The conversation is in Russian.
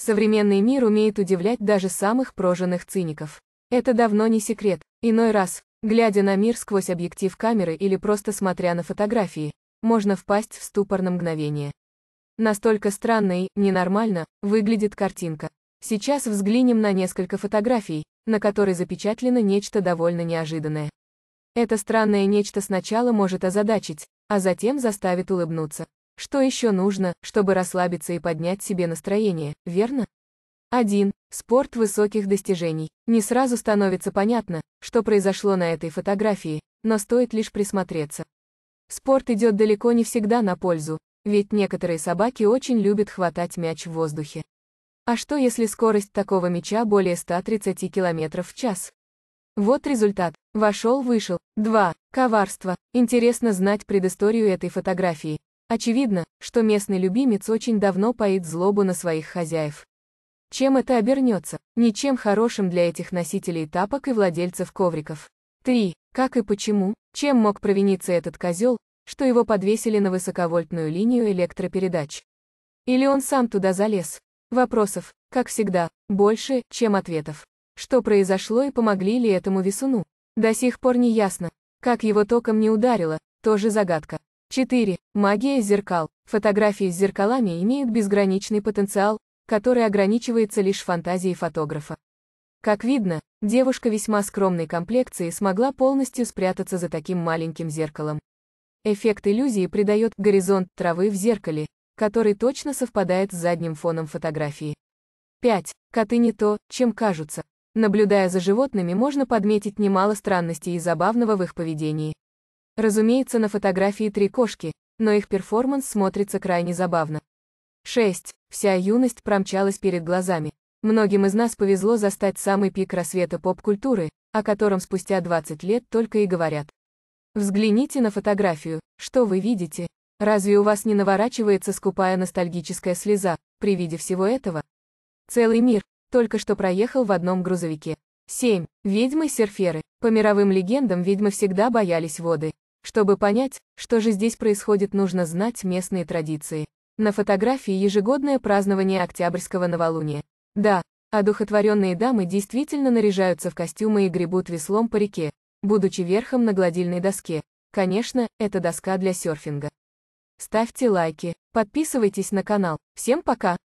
Современный мир умеет удивлять даже самых прожженных циников. Это давно не секрет. Иной раз, глядя на мир сквозь объектив камеры или просто смотря на фотографии, можно впасть в ступор на мгновение. Настолько странно и ненормально выглядит картинка. Сейчас взглянем на несколько фотографий, на которой запечатлено нечто довольно неожиданное. Это странное нечто сначала может озадачить, а затем заставит улыбнуться. Что еще нужно, чтобы расслабиться и поднять себе настроение, верно? 1. Спорт высоких достижений. Не сразу становится понятно, что произошло на этой фотографии, но стоит лишь присмотреться. Спорт идет далеко не всегда на пользу, ведь некоторые собаки очень любят хватать мяч в воздухе. А что если скорость такого мяча более 130 км в час? Вот результат. Вошел-вышел. 2. Коварство. Интересно знать предысторию этой фотографии. Очевидно, что местный любимец очень давно поит злобу на своих хозяев. Чем это обернется? Ничем хорошим для этих носителей тапок и владельцев ковриков. 3. Как и почему, чем мог провиниться этот козел, что его подвесили на высоковольтную линию электропередач? Или он сам туда залез? Вопросов, как всегда, больше, чем ответов. Что произошло и помогли ли этому весуну? До сих пор не ясно. Как его током не ударило, тоже загадка. 4. Магия зеркал. Фотографии с зеркалами имеют безграничный потенциал, который ограничивается лишь фантазией фотографа. Как видно, девушка весьма скромной комплекции смогла полностью спрятаться за таким маленьким зеркалом. Эффект иллюзии придает горизонт травы в зеркале, который точно совпадает с задним фоном фотографии. 5. Коты не то, чем кажутся. Наблюдая за животными, можно подметить немало странностей и забавного в их поведении. Разумеется, на фотографии три кошки, но их перформанс смотрится крайне забавно. 6. Вся юность промчалась перед глазами. Многим из нас повезло застать самый пик рассвета поп-культуры, о котором спустя 20 лет только и говорят. Взгляните на фотографию, что вы видите? Разве у вас не наворачивается скупая ностальгическая слеза при виде всего этого? Целый мир только что проехал в одном грузовике. 7. Ведьмы-серферы. По мировым легендам ведьмы всегда боялись воды. Чтобы понять, что же здесь происходит, нужно знать местные традиции. На фотографии ежегодное празднование октябрьского новолуния. Да, одухотворенные дамы действительно наряжаются в костюмы и гребут веслом по реке, будучи верхом на гладильной доске. Конечно, это доска для серфинга. Ставьте лайки, подписывайтесь на канал. Всем пока!